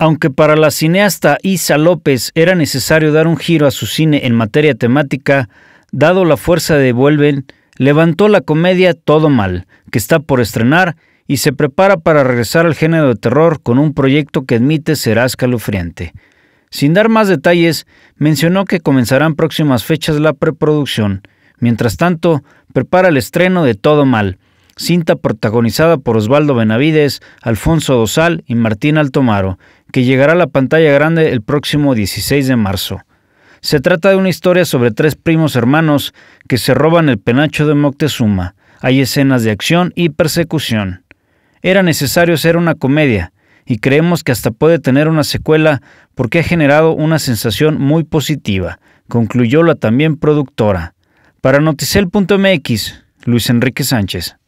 Aunque para la cineasta Isa López era necesario dar un giro a su cine en materia temática, dado la fuerza de Vuelven, levantó la comedia Todo Mal, que está por estrenar y se prepara para regresar al género de terror con un proyecto que admite será escalofriante. Sin dar más detalles, mencionó que comenzarán próximas fechas la preproducción. Mientras tanto, prepara el estreno de Todo Mal, cinta protagonizada por Osvaldo Benavides, Alfonso Dosal y Martín Altomaro, que llegará a la pantalla grande el próximo 16 de marzo. Se trata de una historia sobre tres primos hermanos que se roban el penacho de Moctezuma. Hay escenas de acción y persecución. Era necesario hacer una comedia, y creemos que hasta puede tener una secuela porque ha generado una sensación muy positiva, concluyó la también productora. Para Noticel.mx, Luis Enrique Sánchez.